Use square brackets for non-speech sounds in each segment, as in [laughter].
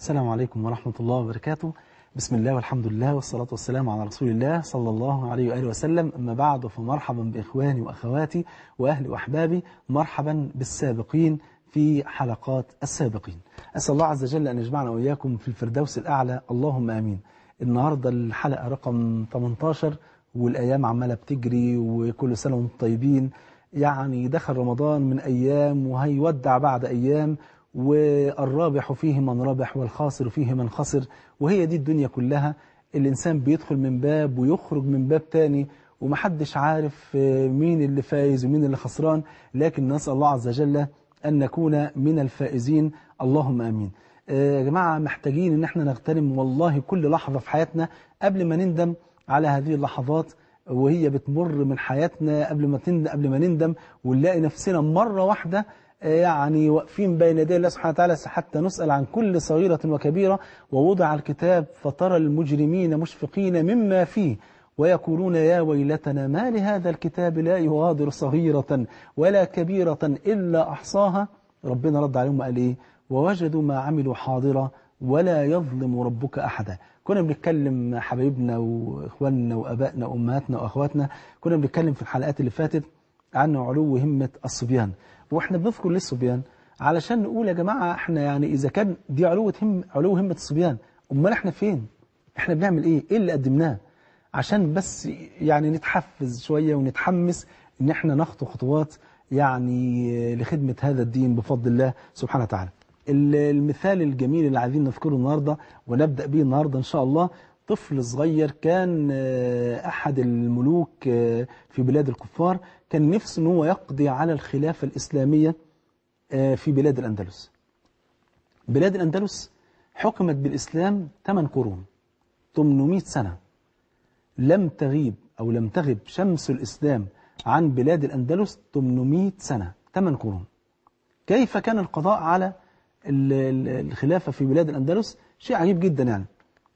السلام عليكم ورحمة الله وبركاته بسم الله والحمد لله والصلاة والسلام على رسول الله صلى الله عليه وآله وسلم أما بعد فمرحبا بإخواني وأخواتي وأهلي وأحبابي مرحبا بالسابقين في حلقات السابقين أسأل الله عز وجل أن يجمعنا وإياكم في الفردوس الأعلى اللهم آمين النهاردة الحلقة رقم 18 والأيام عمالة بتجري وكل سنة وانتم طيبين يعني دخل رمضان من أيام وهيودع بعد أيام والرابح فيه من ربح والخاسر فيه من خسر وهي دي الدنيا كلها الإنسان بيدخل من باب ويخرج من باب تاني ومحدش عارف آه، مين اللي فايز ومين اللي خسران لكن نسأل الله عز وجل أن نكون من الفائزين اللهم أمين آه، يا جماعة محتاجين أن احنا نغتنم والله كل لحظة في حياتنا قبل ما نندم على هذه اللحظات وهي بتمر من حياتنا قبل ما قبل ما نندم ونلاقي نفسنا مرة واحدة يعني واقفين بين يدي الله سبحانه وتعالى حتى نسأل عن كل صغيرة وكبيرة ووضع الكتاب فترى المجرمين مشفقين مما فيه ويقولون يا ويلتنا ما لهذا الكتاب لا يغادر صغيرة ولا كبيرة إلا أحصاها ربنا رد عليهم وقال إيه ووجدوا ما عملوا حاضرة ولا يظلم ربك أحدا كنا بنتكلم حبايبنا وإخواننا وأبائنا وأمهاتنا وأخواتنا كنا بنتكلم في الحلقات اللي فاتت عن علو همة الصبيان واحنا بنذكر للصبيان علشان نقول يا جماعة احنا يعني إذا كان دي علو هم علو همة الصبيان أمال احنا فين احنا بنعمل ايه ايه اللي قدمناه عشان بس يعني نتحفز شوية ونتحمس ان احنا نخطو خطوات يعني لخدمة هذا الدين بفضل الله سبحانه وتعالى المثال الجميل اللي عايزين نذكره النهاردة ونبدأ به النهاردة إن شاء الله طفل صغير كان آه، أحد الملوك آه، في بلاد الكفار كان نفسه أنه يقضي على الخلافة الإسلامية آه، في بلاد الأندلس بلاد الأندلس حكمت بالإسلام 8 قرون 800 سنة لم تغيب أو لم تغب شمس الإسلام عن بلاد الأندلس 800 سنة 8 قرون كيف كان القضاء على الخلافة في بلاد الأندلس شيء عجيب جدا يعني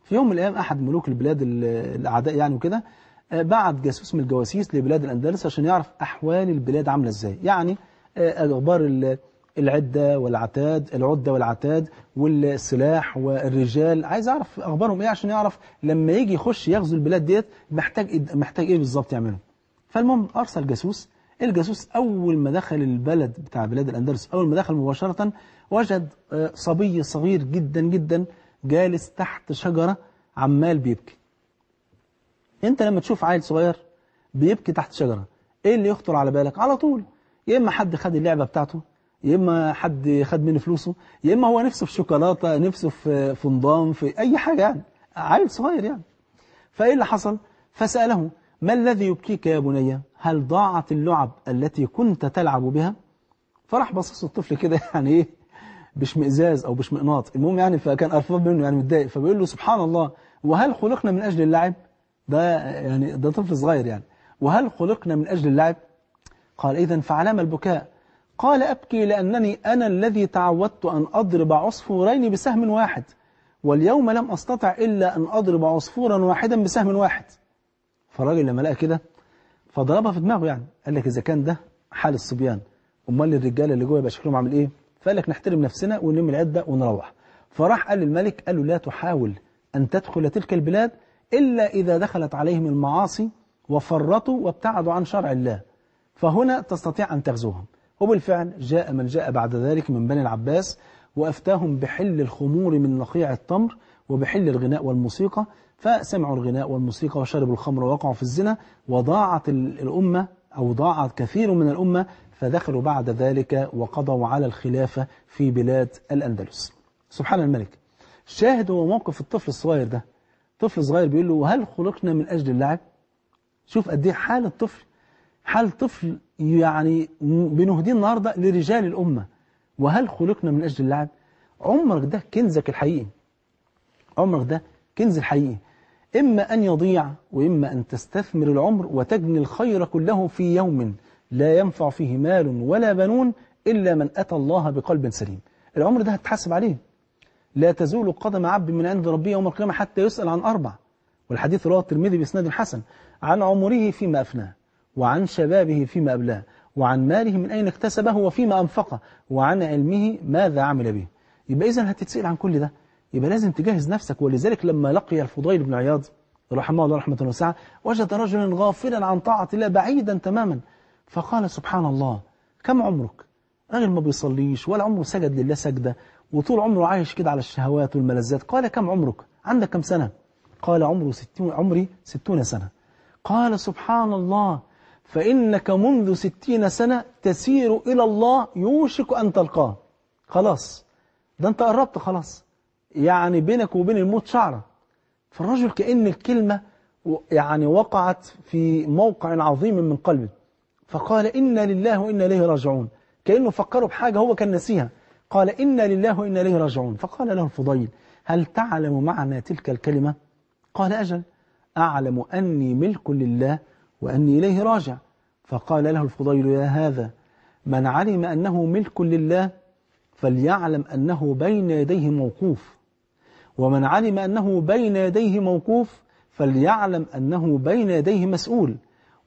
في يوم من الأيام أحد ملوك البلاد الأعداء يعني وكده آه، بعت جاسوس من الجواسيس لبلاد الأندلس عشان يعرف أحوال البلاد عاملة إزاي يعني أخبار آه، العدة والعتاد العدة والعتاد والسلاح والرجال عايز أعرف أخبارهم إيه عشان يعرف لما يجي يخش يغزو البلاد ديت محتاج محتاج إيه بالظبط يعمله فالمهم أرسل جاسوس الجاسوس أول ما دخل البلد بتاع بلاد الأندلس أول ما دخل مباشرة وجد آه، صبي صغير جدا جدا جالس تحت شجرة عمال بيبكي انت لما تشوف عيل صغير بيبكي تحت شجرة ايه اللي يخطر على بالك على طول يا اما حد خد اللعبة بتاعته يا اما حد خد منه فلوسه يا اما هو نفسه في شوكولاتة نفسه في فنضان في اي حاجة يعني عيل صغير يعني فايه اللي حصل فسأله ما الذي يبكيك يا بني هل ضاعت اللعب التي كنت تلعب بها فراح بصص الطفل كده يعني ايه بشمئزاز او بشمئناط المهم يعني فكان قرفان منه يعني متضايق فبيقول له سبحان الله وهل خلقنا من اجل اللعب ده يعني ده طفل صغير يعني وهل خلقنا من اجل اللعب قال اذا فعلام البكاء قال ابكي لانني انا الذي تعودت ان اضرب عصفورين بسهم واحد واليوم لم استطع الا ان اضرب عصفورا واحدا بسهم واحد فالراجل لما لقى كده فضربها في دماغه يعني قال لك اذا كان ده حال الصبيان امال الرجاله اللي جوه يبقى شكلهم عامل ايه فقال لك نحترم نفسنا ونلم العدة ونروح فراح قال للملك قال له لا تحاول أن تدخل تلك البلاد إلا إذا دخلت عليهم المعاصي وفرطوا وابتعدوا عن شرع الله فهنا تستطيع أن تغزوهم وبالفعل جاء من جاء بعد ذلك من بني العباس وأفتاهم بحل الخمور من نقيع التمر وبحل الغناء والموسيقى فسمعوا الغناء والموسيقى وشربوا الخمر ووقعوا في الزنا وضاعت الأمة أو ضاع كثير من الأمة فدخلوا بعد ذلك وقضوا على الخلافة في بلاد الأندلس سبحان الملك شاهد هو موقف الطفل الصغير ده طفل صغير بيقول له هل خلقنا من أجل اللعب شوف قد ايه حال الطفل حال طفل يعني بنهديه النهاردة لرجال الأمة وهل خلقنا من أجل اللعب عمرك ده كنزك الحقيقي عمرك ده كنز الحقيقي إما أن يضيع وإما أن تستثمر العمر وتجني الخير كله في يوم لا ينفع فيه مال ولا بنون إلا من أتى الله بقلب سليم العمر ده هتحاسب عليه لا تزول قدم عبد من عند ربه يوم القيامة حتى يسأل عن أربع والحديث رواه الترمذي بإسناد حسن عن عمره فيما أفناه وعن شبابه فيما أبلاه وعن ماله من أين اكتسبه وفيما أنفقه وعن علمه ماذا عمل به يبقى إذا هتتسأل عن كل ده يبقى لازم تجهز نفسك ولذلك لما لقي الفضيل بن عياض رحمه الله رحمة الله وجد رجلا غافلا عن طاعة الله بعيدا تماما فقال سبحان الله كم عمرك رجل ما بيصليش ولا عمره سجد لله سجدة وطول عمره عايش كده على الشهوات والملذات قال كم عمرك عندك كم سنة قال عمره ستون عمري ستون سنة قال سبحان الله فإنك منذ ستين سنة تسير إلى الله يوشك أن تلقاه خلاص ده أنت قربت خلاص يعني بينك وبين الموت شعرة فالرجل كأن الكلمة يعني وقعت في موقع عظيم من قلبه فقال إنا لله وإنا إليه راجعون كأنه فكروا بحاجة هو كان نسيها قال إنا لله وإنا إليه راجعون فقال له الفضيل هل تعلم معنى تلك الكلمة قال أجل أعلم أني ملك لله وأني إليه راجع فقال له الفضيل يا هذا من علم أنه ملك لله فليعلم أنه بين يديه موقوف ومن علم أنه بين يديه موقوف فليعلم أنه بين يديه مسؤول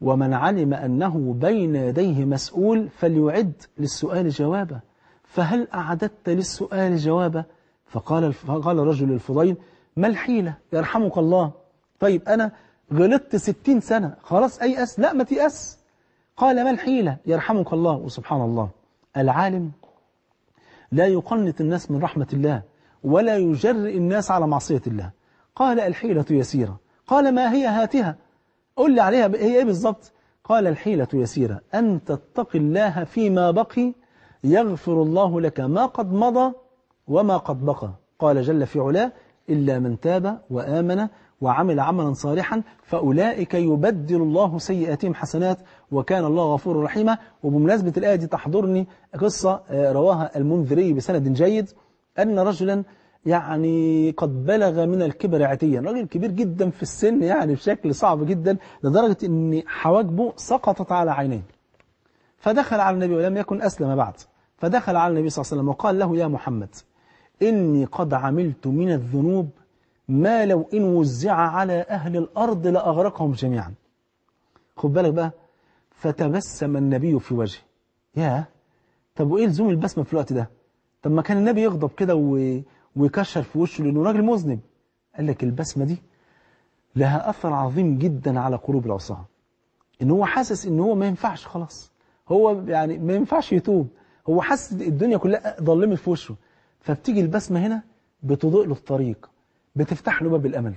ومن علم أنه بين يديه مسؤول فليعد للسؤال جوابه فهل أعددت للسؤال جوابه فقال, فقال رجل الفضيل ما الحيلة يرحمك الله طيب أنا غلطت ستين سنة خلاص أي أس لا ما تيأس قال ما الحيلة يرحمك الله وسبحان الله العالم لا يقنط الناس من رحمة الله ولا يجرئ الناس على معصية الله قال الحيلة يسيرة قال ما هي هاتها قل لي عليها هي ايه بالظبط قال الحيلة يسيرة أن تتق الله فيما بقي يغفر الله لك ما قد مضى وما قد بقى قال جل في علاه إلا من تاب وآمن وعمل عملا صالحا فأولئك يبدل الله سيئاتهم حسنات وكان الله غفور رحيما وبمناسبة الآية دي تحضرني قصة آه، رواها المنذري بسند جيد أن رجلا يعني قد بلغ من الكبر عتيا رجل كبير جدا في السن يعني بشكل صعب جدا لدرجة أن حواجبه سقطت على عينيه فدخل على النبي ولم يكن أسلم بعد فدخل على النبي صلى الله عليه وسلم وقال له يا محمد إني قد عملت من الذنوب ما لو إن وزع على أهل الأرض لأغرقهم جميعا خد بالك بقى فتبسم النبي في وجهه يا طب وإيه لزوم البسمة في الوقت ده طب ما كان النبي يغضب كده ويكشر في وشه لأنه راجل مذنب قال لك البسمة دي لها أثر عظيم جدا على قلوب العصاة إن هو حاسس إن هو ما ينفعش خلاص هو يعني ما ينفعش يتوب هو حاسس الدنيا كلها ظلمت في وشه فبتيجي البسمة هنا بتضوء له الطريق بتفتح له باب الأمل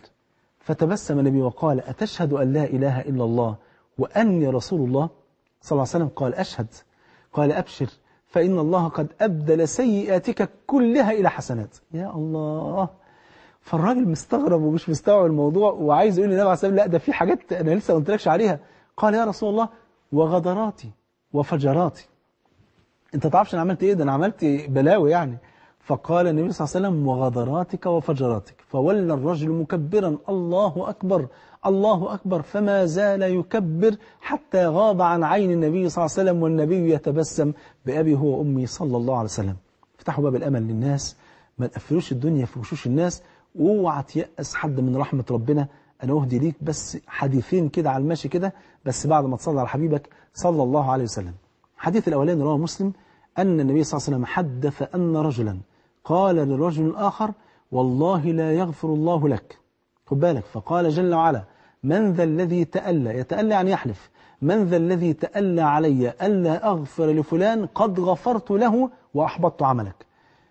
فتبسم النبي وقال أتشهد أن لا إله إلا الله وأني رسول الله صلى الله عليه وسلم قال أشهد قال أبشر فإن الله قد أبدل سيئاتك كلها إلى حسنات يا الله فالراجل مستغرب ومش مستوعب الموضوع وعايز يقول للنبي عليه الصلاه لا ده في حاجات أنا لسه ما قلتلكش عليها قال يا رسول الله وغدراتي وفجراتي أنت تعرفش أنا عملت إيه ده أنا عملت بلاوي يعني فقال النبي صلى الله عليه وسلم وغدراتك وفجراتك فولى الرجل مكبرا الله أكبر الله أكبر فما زال يكبر حتى غاب عن عين النبي صلى الله عليه وسلم والنبي يتبسم بأبي هو أمي صلى الله عليه وسلم افتحوا باب الأمل للناس ما تقفلوش الدنيا في وشوش الناس اوعى تيأس حد من رحمة ربنا أنا أهدي ليك بس حديثين كده على المشي كده بس بعد ما تصلي على حبيبك صلى الله عليه وسلم الحديث الأولاني رواه مسلم أن النبي صلى الله عليه وسلم حدث أن رجلا قال للرجل الآخر والله لا يغفر الله لك خد بالك فقال جل وعلا من ذا الذي تألى يتألى يعني يحلف من ذا الذي تألى علي ألا أغفر لفلان قد غفرت له وأحبطت عملك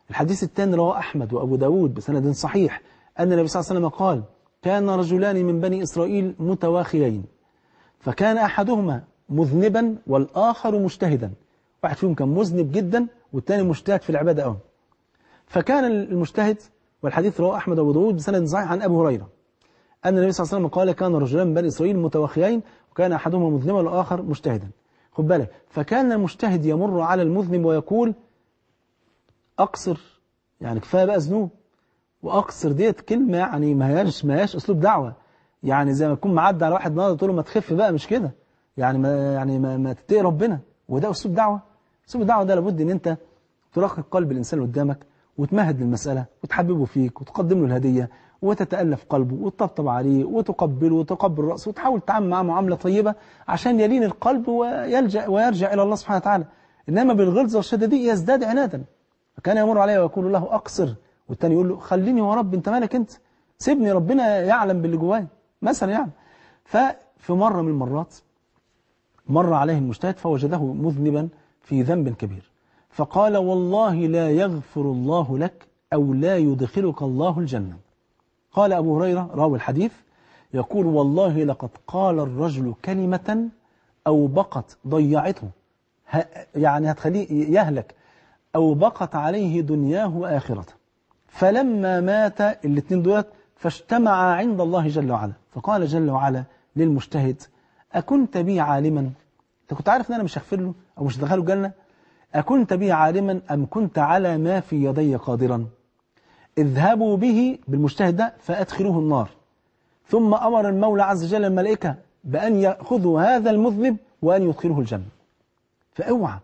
الحديث الثاني رواه أحمد وأبو داود بسند صحيح أن النبي صلى الله عليه وسلم قال كان رجلان من بني إسرائيل متواخيين فكان أحدهما مذنبا والآخر مجتهدا واحد فيهم كان مذنب جدا والثاني مجتهد في العبادة أهم فكان المجتهد والحديث رواه أحمد وابو داود بسند صحيح عن أبي هريرة أن النبي صلى الله عليه وسلم قال كان رجلان بني إسرائيل متوخيين وكان أحدهما مذنبا والآخر مجتهدا خد بالك فكان المجتهد يمر على المذنب ويقول أقصر يعني كفاية بقى ذنوب وأقصر ديت كلمة يعني ما هياش ما هياش أسلوب دعوة يعني زي ما تكون معدي على واحد نهارده تقول له ما تخف بقى مش كده يعني ما يعني ما, ما تتقي ربنا وده أسلوب دعوة أسلوب الدعوة ده لابد إن أنت ترقق قلب الإنسان اللي قدامك وتمهد للمسألة وتحببه فيك وتقدم له الهدية وتتألف قلبه وتطبطب عليه وتقبله وتقبل رأسه وتحاول تتعامل معاه معاملة طيبة عشان يلين القلب ويلجأ ويرجع إلى الله سبحانه وتعالى إنما بالغلظة والشدة دي يزداد عنادا فكان يمر عليه ويقول له أقصر والتاني يقول له خليني يا رب أنت مالك أنت سيبني ربنا يعلم باللي جواي مثلا يعني ففي مرة من المرات مر عليه المجتهد فوجده مذنبا في ذنب كبير فقال والله لا يغفر الله لك أو لا يدخلك الله الجنة قال أبو هريرة راوي الحديث يقول والله لقد قال الرجل كلمة أو بقت ضيعته يعني هتخليه يهلك أو بقت عليه دنياه وآخرته فلما مات الاثنين دولت فاجتمع عند الله جل وعلا فقال جل وعلا للمجتهد أكنت بي عالما أنت كنت عارف أن أنا مش هغفر له أو مش هدخله الجنة أكنت به عالما أم كنت على ما في يدي قادرا اذهبوا به بالمجتهد ده فأدخلوه النار ثم أمر المولى عز وجل الملائكة بأن يأخذوا هذا المذنب وأن يدخله الجنة فأوعى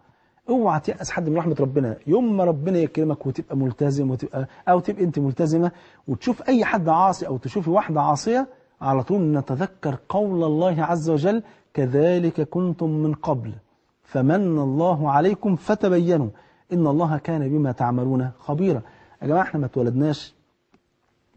اوعى تيأس حد من رحمة ربنا يوم ما ربنا يكرمك وتبقى ملتزم وتبقى أو تبقى أنت ملتزمة وتشوف أي حد عاصي أو تشوفي واحدة عاصية على طول نتذكر قول الله عز وجل كذلك كنتم من قبل فمن الله عليكم فتبينوا إن الله كان بما تعملون خبيرا يا جماعة احنا ما اتولدناش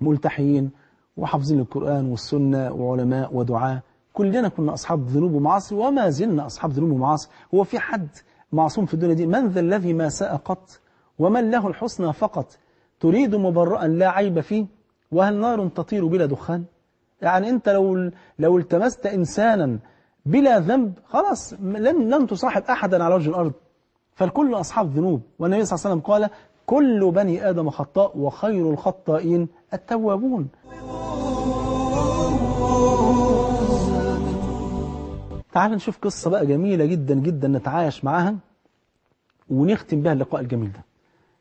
ملتحيين وحافظين القرآن والسنة وعلماء ودعاء كلنا كنا أصحاب ذنوب ومعاصي وما زلنا أصحاب ذنوب ومعاصي هو في حد معصوم في الدنيا دي من ذا الذي ما ساء قط ومن له الحسنى فقط تريد مبرأ لا عيب فيه وهل نار تطير بلا دخان يعني أنت لو, لو التمست إنسانا بلا ذنب خلاص لن لن تصاحب أحدا على وجه الأرض فالكل أصحاب ذنوب والنبي صلى الله عليه وسلم قال كل بني آدم خطاء وخير الخطائين التوابون تعال نشوف قصة بقى جميلة جدا جدا نتعايش معاها ونختم بها اللقاء الجميل ده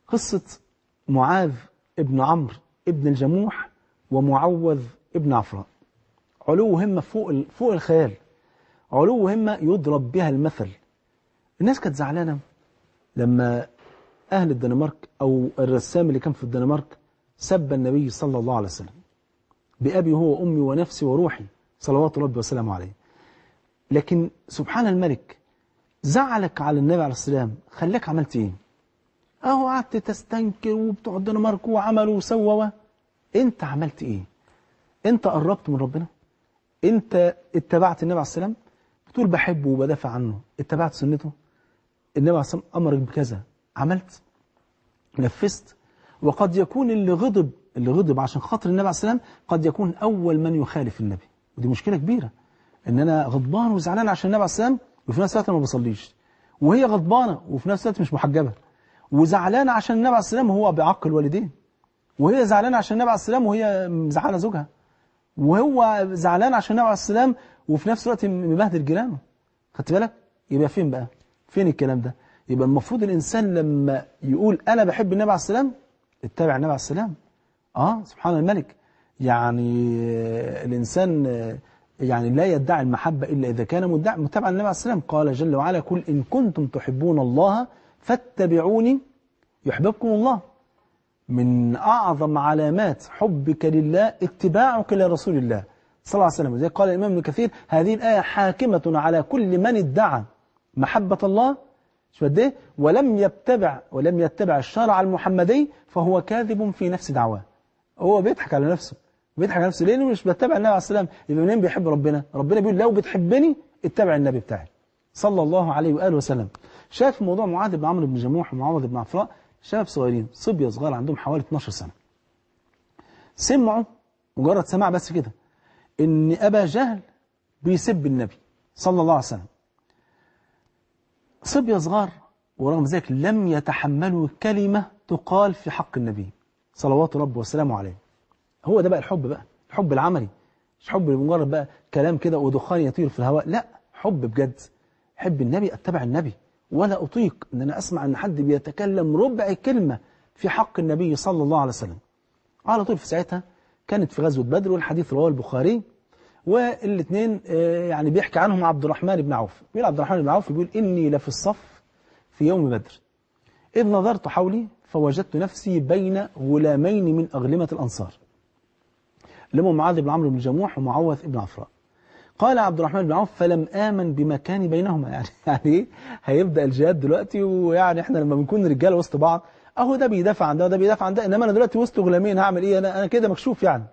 قصة معاذ ابن عمرو ابن الجموح ومعوذ ابن عفراء علو همة فوق, فوق الخيال علو همة يضرب بها المثل الناس كانت زعلانة لما أهل الدنمارك أو الرسام اللي كان في الدنمارك سب النبي صلى الله عليه وسلم بأبي هو وأمي ونفسي وروحي صلوات ربي وسلامه عليه لكن سبحان الملك زعلك على النبي عليه السلام خلاك عملت إيه أهو قعدت تستنكر وبتوع الدنمارك وعملوا وسووا أنت عملت إيه أنت قربت من ربنا أنت اتبعت النبي عليه السلام بتقول بحبه وبدافع عنه اتبعت سنته النبي عليه الصلاة والسلام أمرك بكذا عملت نفذت وقد يكون اللي غضب اللي غضب عشان خاطر النبي عليه الصلاة والسلام قد يكون أول من يخالف النبي ودي مشكلة كبيرة إن أنا غضبان وزعلان عشان النبي عليه الصلاة والسلام وفي نفس الوقت ما بصليش وهي غضبانة وفي نفس الوقت مش محجبة وزعلانة عشان النبي عليه الصلاة والسلام وهو بيعق الوالدين وهي زعلانة عشان النبي عليه الصلاة والسلام وهي مزعلة زوجها وهو زعلان عشان النبي عليه الصلاة والسلام وفي نفس الوقت مبهدل جيرانه خدت بالك يبقى فين بقى فين الكلام ده يبقى المفروض الإنسان لما يقول أنا بحب النبي عليه السلام اتبع النبي عليه السلام آه سبحان الملك يعني آه، الإنسان آه، يعني لا يدعي المحبة إلا إذا كان مدعي متابع النبي عليه السلام قال جل وعلا قل إن كنتم تحبون الله فاتبعوني يحببكم الله من أعظم علامات حبك لله اتباعك لرسول الله صلى الله عليه وسلم وزي قال الإمام ابن كثير هذه الآية حاكمة على كل من ادعى محبة الله شو قد ايه ولم يتبع ولم يتبع الشرع المحمدي فهو كاذب في نفس دعواه هو بيضحك على نفسه بيضحك على نفسه لانه مش بتبع النبي عليه السلام يبقى منين بيحب ربنا ربنا بيقول لو بتحبني اتبع النبي بتاعي صلى الله عليه واله وسلم شاف موضوع معاذ بن عمرو بن جموح ومعاذ بن عفراء شباب صغيرين صبيه صغار عندهم حوالي 12 سنه سمعوا مجرد سماع بس كده إن أبا جهل بيسب النبي صلى الله عليه وسلم صبية صغار ورغم ذلك لم يتحملوا كلمة تقال في حق النبي صلوات ربه وسلامه عليه هو ده بقى الحب بقى الحب العملي مش حب مجرد بقى كلام كده ودخان يطير في الهواء لا حب بجد حب النبي أتبع النبي ولا أطيق أن أنا أسمع أن حد بيتكلم ربع كلمة في حق النبي صلى الله عليه وسلم على طول في ساعتها كانت في غزوة بدر والحديث رواه البخاري والاثنين آه، يعني بيحكي عنهم عبد الرحمن بن عوف بيقول عبد الرحمن بن عوف بيقول إني لفي الصف في يوم بدر إذ نظرت حولي فوجدت نفسي بين غلامين من أغلمة الأنصار لما معاذ بن عمرو بن جموح ومعوذ بن عفراء قال عبد الرحمن بن عوف فلم آمن بمكاني بينهما يعني, [laughs] يعني هيبدأ الجهاد دلوقتي ويعني احنا لما بنكون رجال وسط بعض اهو ده بيدافع عن ده وده بيدافع عن ده انما انا دلوقتي وسط غلامين هعمل ايه انا انا كده مكشوف يعني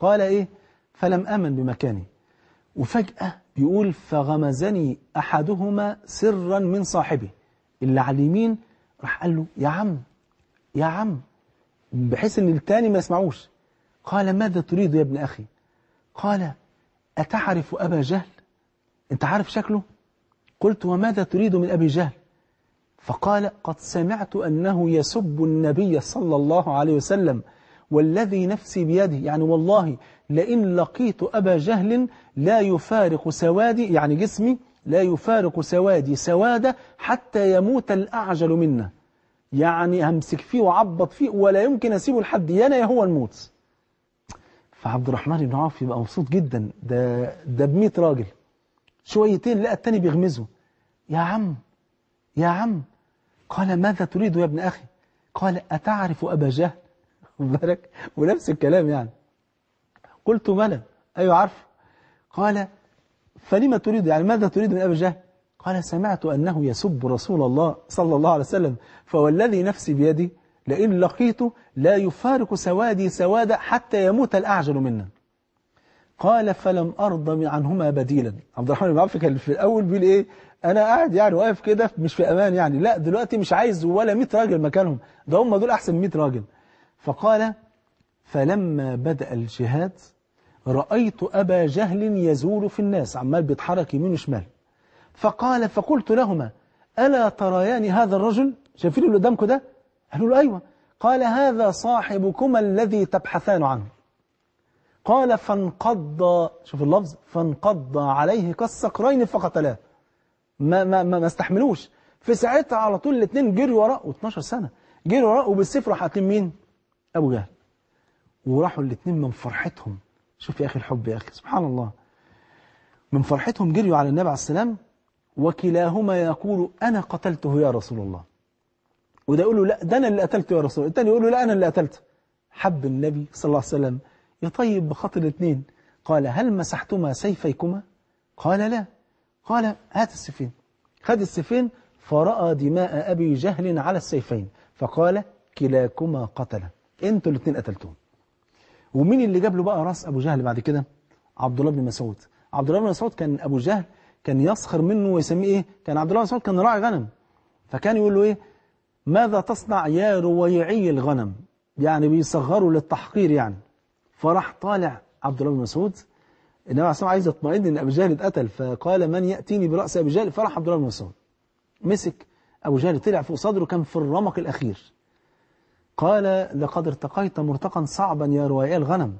قال ايه فلم امن بمكاني وفجاه بيقول فغمزني احدهما سرا من صاحبي اللي على اليمين راح قال له يا عم يا عم بحيث ان التاني ما يسمعوش قال ماذا تريد يا ابن اخي قال أتعرف أبا جهل أنت عارف شكله قلت وماذا تريد من أبي جهل فقال قد سمعت أنه يسب النبي صلى الله عليه وسلم والذي نفسي بيده يعني والله لئن لقيت أبا جهل لا يفارق سوادي يعني جسمي لا يفارق سوادي سوادة حتى يموت الأعجل منه يعني همسك فيه وعبط فيه ولا يمكن أسيبه لحد يانا يا هو الموت فعبد الرحمن بن عوف يبقى مبسوط جدا ده ده ب 100 راجل شويتين لقى التاني بيغمزه يا عم يا عم قال ماذا تريد يا ابن أخي قال أتعرف أبا جهل [laughs] بالك ونفس الكلام يعني قلت ملا أيوة عرف قال فلما تريد يعني ماذا تريد من أبا جهل قال سمعت أنه يسب رسول الله صلى الله عليه وسلم فوالذي نفسي بيدي لئن لقيته لا يفارق سوادي سوادا حتى يموت الأعجل منا قال فلم أرضى عنهما بديلا عبد الرحمن بن عوف كان في الأول بيقول إيه أنا قاعد يعني واقف كده مش في أمان يعني لا دلوقتي مش عايز ولا 100 راجل مكانهم ده هم دول أحسن 100 راجل فقال فلما بدأ الجهاد رأيت أبا جهل يزول في الناس عمال بيتحرك يمين وشمال فقال فقلت لهما ألا تريان هذا الرجل شايفين اللي قدامكم ده قالوا له أيوة قال هذا صاحبكما الذي تبحثان عنه قال فانقض شوف اللفظ فانقض عليه كالصقرين فقتلاه ما ما ما, ما استحملوش في ساعتها على طول الاثنين جروا وراه 12 سنه جروا وراه وبالسيف راح قاتلين مين ابو جهل وراحوا الاثنين من فرحتهم شوف يا اخي الحب يا اخي سبحان الله من فرحتهم جريوا على النبي عليه السلام وكلاهما يقول انا قتلته يا رسول الله وده يقول له لا ده انا اللي قتلته يا رسول الله الثاني يقول له لا انا اللي قتلته حب النبي صلى الله عليه وسلم يطيب بخاطر الاثنين قال هل مسحتما سيفيكما قال لا قال هات السيفين خد السيفين فرأى دماء أبي جهل على السيفين فقال كلاكما قتل انتوا الاثنين قتلتوهم ومين اللي جاب له بقى راس أبو جهل بعد كده عبد الله بن مسعود عبد الله بن مسعود كان أبو جهل كان يسخر منه ويسميه ايه كان عبد الله بن مسعود كان راعي غنم فكان يقول له ايه ماذا تصنع يا رويعي الغنم يعني بيصغروا للتحقير يعني فراح طالع عبد الله بن مسعود النبي عليه الصلاه عايز يطمئن ان ابو جهل اتقتل فقال من ياتيني براس ابي جهل فراح عبد الله بن مسعود مسك ابو جهل طلع فوق صدره كان في الرمق الاخير قال لقد ارتقيت مرتقا صعبا يا روائي الغنم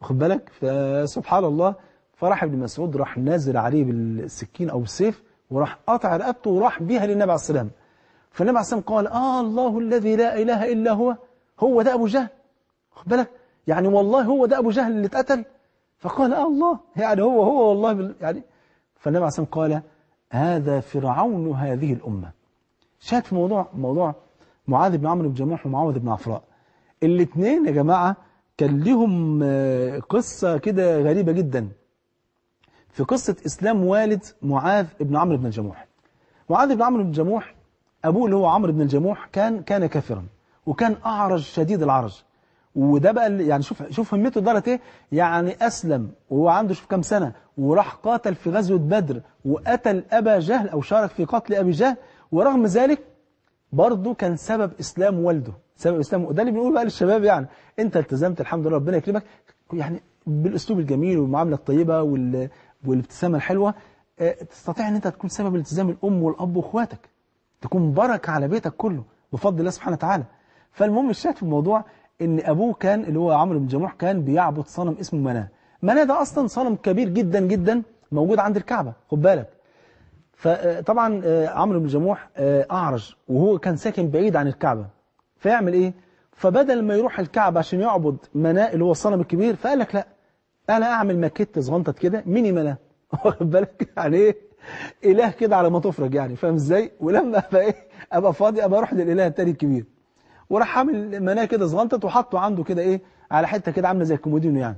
واخد بالك فسبحان الله فراح ابن مسعود راح نازل عليه بالسكين او بالسيف وراح قطع رقبته وراح بيها للنبي عليه السلام فالنبي عليه السلام قال آه الله الذي لا إله إلا هو هو ده أبو جهل واخد بالك يعني والله هو ده أبو جهل اللي اتقتل فقال آه الله يعني هو هو والله يعني فالنبي عليه الصلاة قال هذا فرعون هذه الأمة شاهد في موضوع موضوع معاذ بن عمرو بن جموح ومعاوذ بن عفراء الاثنين يا جماعة كان لهم آه، قصة كده غريبة جدا في قصة إسلام والد معاذ بن عمرو بن الجموح معاذ بن عمرو بن الجموح أبوه اللي هو عمرو بن الجموح كان كان كافرا وكان أعرج شديد العرج وده بقى اللي يعني شوف شوف همته لدرجه ايه يعني اسلم وهو عنده شوف كام سنه وراح قاتل في غزوه بدر وقتل ابا جهل او شارك في قتل ابي جهل ورغم ذلك برضه كان سبب اسلام والده سبب اسلام وده اللي بنقول بقى للشباب يعني انت التزمت الحمد لله ربنا يكرمك يعني بالاسلوب الجميل والمعامله الطيبه والابتسامه الحلوه آه، تستطيع ان انت تكون سبب التزام الام والاب واخواتك تكون بركه على بيتك كله بفضل الله سبحانه وتعالى فالمهم الشاهد في الموضوع ان ابوه كان اللي هو عمرو بن جموح كان بيعبد صنم اسمه مناه مناه ده اصلا صنم كبير جدا جدا موجود عند الكعبة خد بالك فطبعا آه، آه، عمرو بن جموح آه، اعرج وهو كان ساكن بعيد عن الكعبة فيعمل ايه فبدل ما يروح الكعبة عشان يعبد مناه اللي هو الصنم الكبير فقال لك لا انا اعمل ماكيت صغنطت كده ميني مناه [laughs] واخد بالك يعني ايه اله كده على ما تفرج يعني فاهم ازاي ولما ابقى ايه ابقى فاضي ابقى اروح للاله التاني الكبير وراح عامل مناه كده صغنطت وحطه عنده كده ايه على حته كده عامله زي الكومودينو يعني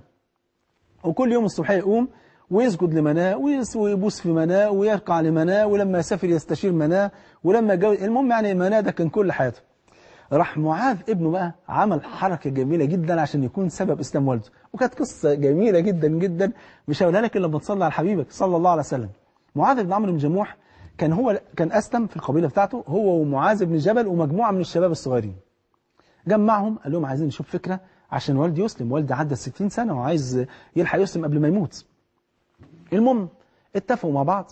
وكل يوم الصبح يقوم ويسجد لمناه ويبوس في مناه ويركع لمناه ولما يسافر يستشير مناه ولما جوز المهم يعني مناه ده كان كل حياته راح معاذ ابنه بقى عمل حركة جميلة جدا عشان يكون سبب إسلام والده وكانت قصة جميلة جدا جدا مش هقولها لك إلا لما تصلي على حبيبك صلى الله عليه وسلم معاذ بن عمرو بن جموح كان هو كان أسلم في القبيلة بتاعته هو ومعاذ بن جبل ومجموعة من الشباب الصغيرين جمعهم قال لهم عايزين نشوف فكرة عشان والدي يسلم والدي عدى 60 سنة وعايز يلحق يسلم قبل ما يموت المهم اتفقوا مع بعض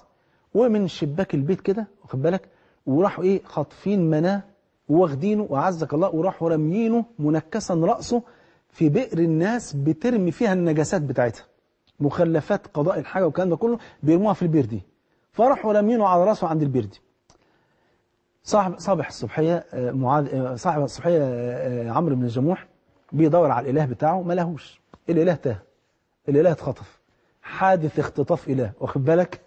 ومن شباك البيت كده واخد بالك وراحوا ايه خاطفين مناه واخدينه وعزك الله وراحوا راميينه منكسا رأسه في بئر الناس بترمي فيها النجاسات بتاعتها مخلفات قضاء الحاجة والكلام ده كله بيرموها في البير دي فراحوا رميينه على راسه عند البير دي صاحب صابح الصبحية آه، معاذ آه، صاحب الصبحية آه، عمرو بن الجموح بيدور على الإله بتاعه ما لهوش الإله تاه الإله اتخطف حادث اختطاف إله واخد بالك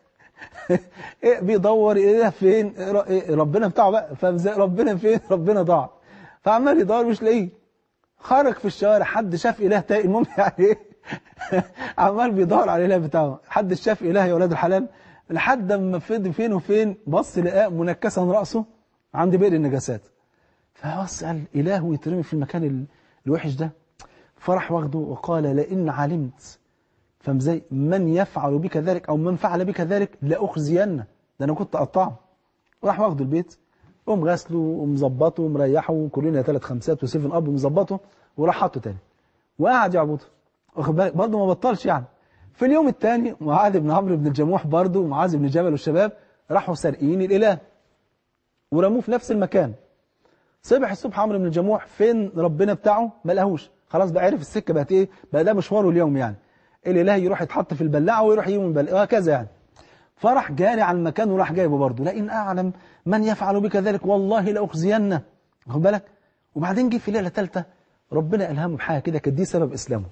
[laughs] إيه، بيدور إله فين إيه، ربنا بتاعه بقى ربنا فين [laughs] ربنا ضاع فعمال يدور مش لاقيه خرج في الشوارع حد شاف إله تاه المهم [laughs] يعني ايه عمال بيدور على الإله بتاعه حد شاف إله يا ولاد الحلال لحد ما فين وفين بص لقاه منكسا رأسه عند بئر النجاسات فسأل إله يترمي في المكان الوحش ده فرح واخده وقال لئن علمت فمزي من يفعل بك ذلك أو من فعل بك ذلك لأخزينه ده أنا كنت أقطعه وراح واخده البيت قوم غسله ومظبطه ومريحه كلنا ثلاث خمسات وسيفن أب ومظبطه وراح حطه تاني وقعد يعبطه واخد بالك برضه ما بطلش يعني في اليوم الثاني معاذ بن عمرو بن الجموح برضه ومعاذ بن جبل والشباب راحوا سارقين الإله ورموه في نفس المكان صبح الصبح عمرو بن الجموح فين ربنا بتاعه ما لقاهوش خلاص بقى عرف السكه بقت ايه بقى ده مشواره اليوم يعني الاله يروح يتحط في البلاعه ويروح يوم البلاعه وهكذا يعني فراح جاري على المكان وراح جايبه برضه لئن اعلم من يفعل بك ذلك والله لاخزينه واخد بالك وبعدين جه في ليله ثالثه ربنا الهمه بحاجه كده كانت دي سبب اسلامه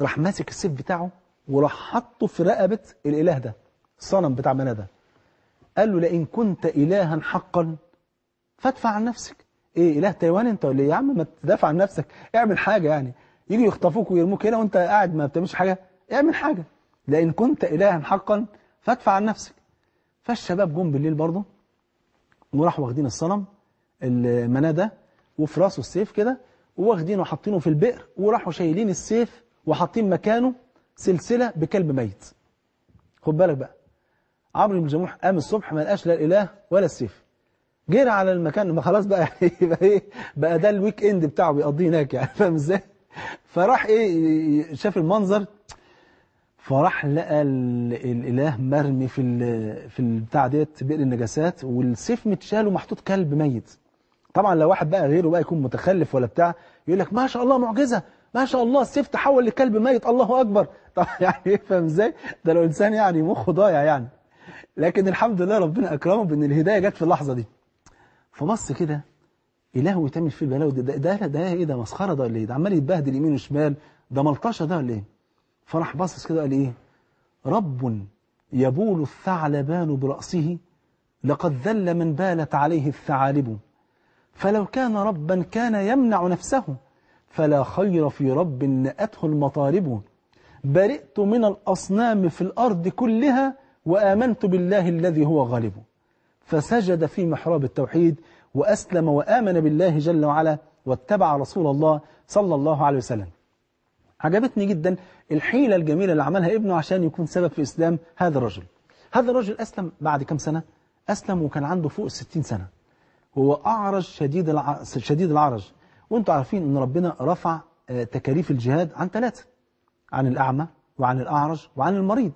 راح ماسك السيف بتاعه وراح حاطه في رقبه الاله ده الصنم بتاع منادى قال له لئن كنت إلها حقا فادفع عن نفسك إيه إله تايوان أنت ولا إيه يا عم ما تدافع عن نفسك اعمل حاجة يعني يجي يخطفوك ويرموك هنا وأنت قاعد ما بتعملش حاجة اعمل حاجة لئن كنت إلها حقا فادفع عن نفسك فالشباب جم بالليل برضه وراحوا واخدين الصنم المناه ده وفي راسه السيف كده وواخدينه وحاطينه في البئر وراحوا شايلين السيف وحاطين مكانه سلسلة بكلب ميت خد بالك بقى عمرو بن جموح قام الصبح ما لقاش لا الاله ولا السيف جري على المكان ما خلاص بقى [laughs] يبقى يعني ايه بقى ده الويك اند بتاعه بيقضيه هناك يعني فاهم ازاي فراح ايه شاف المنظر فراح لقى الاله مرمي في في البتاع ديت بئر النجاسات والسيف متشال ومحطوط كلب ميت طبعا لو واحد بقى غيره بقى يكون متخلف ولا بتاع يقول لك ما شاء الله معجزه ما شاء الله السيف تحول لكلب ميت الله اكبر [laughs] طب يعني إيه، فاهم ازاي ده لو انسان يعني مخه ضايع يعني لكن الحمد لله ربنا أكرمه بأن الهداية جت في اللحظة دي فبص كده إله ويتمل في البلاوي ده ده ده, ده إيه ده مسخرة ده ولا إيه ده عمال يتبهدل يمين وشمال ده ملطشة ده ولا إيه فراح باصص كده قال إيه رب يبول الثعلبان برأسه لقد ذل من بالت عليه الثعالب فلو كان ربا كان يمنع نفسه فلا خير في رب نأته المطالب برئت من الأصنام في الأرض كلها وآمنت بالله الذي هو غالب فسجد في محراب التوحيد وأسلم وآمن بالله جل وعلا واتبع رسول الله صلى الله عليه وسلم عجبتني جدا الحيلة الجميلة اللي عملها ابنه عشان يكون سبب في إسلام هذا الرجل هذا الرجل أسلم بعد كم سنة أسلم وكان عنده فوق الستين سنة هو أعرج شديد, الع... شديد العرج وانتم عارفين أن ربنا رفع آه، تكاليف الجهاد عن ثلاثة عن الأعمى وعن الأعرج وعن المريض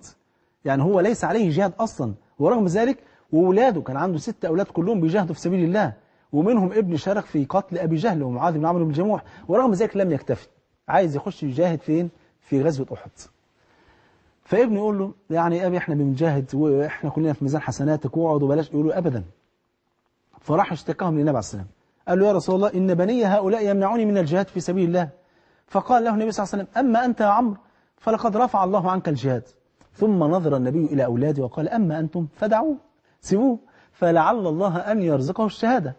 يعني هو ليس عليه جهاد أصلا ورغم ذلك وولاده كان عنده ست أولاد كلهم بيجاهدوا في سبيل الله ومنهم ابن شارك في قتل أبي جهل ومعاذ بن عمرو بن الجموح ورغم ذلك لم يكتفي عايز يخش يجاهد فين في غزوة أحد فابنه يقول له يعني أبي احنا بنجاهد وإحنا كلنا في ميزان حسناتك واقعد وبلاش يقول له أبدا فراح اشتكاهم للنبي عليه السلام قال له يا رسول الله إن بني هؤلاء يمنعوني من الجهاد في سبيل الله فقال له النبي صلى الله عليه وسلم أما أنت يا عمرو فلقد رفع الله عنك الجهاد ثم نظر النبي إلى أولاده وقال أما أنتم فدعوه سيبوه فلعل الله أن يرزقه الشهادة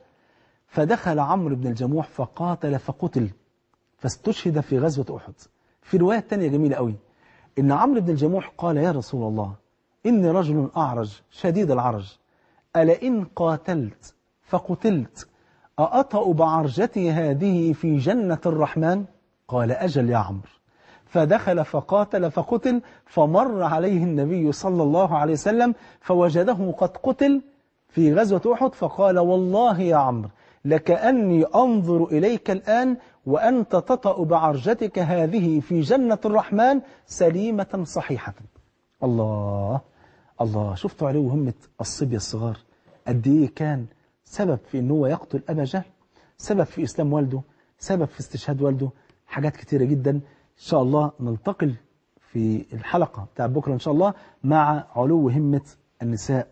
فدخل عمرو بن الجموح فقاتل فقتل فاستشهد في غزوة أحد في رواية تانية جميلة قوي إن عمرو بن الجموح قال يا رسول الله إني رجل أعرج شديد العرج ألئن قاتلت فقتلت أأطأ بعرجتي هذه في جنة الرحمن قال أجل يا عمرو فدخل فقاتل فقتل فمر عليه النبي صلى الله عليه وسلم فوجده قد قتل في غزوة أحد فقال والله يا عمرو لكأني أنظر إليك الآن وأنت تطأ بعرجتك هذه في جنة الرحمن سليمة صحيحة الله الله شفتوا عليه همة الصبية الصغار قد إيه كان سبب في أنه هو يقتل أبا جهل سبب في إسلام والده سبب في استشهاد والده حاجات كتيرة جدا إن شاء الله ننتقل في الحلقة بتاع بكرة إن شاء الله مع علو همة النساء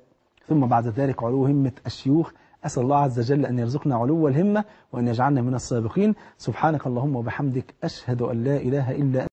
ثم بعد ذلك علو همة الشيوخ أسأل الله عز وجل أن يرزقنا علو الهمة وأن يجعلنا من السابقين سبحانك اللهم وبحمدك أشهد أن لا إله إلا أنت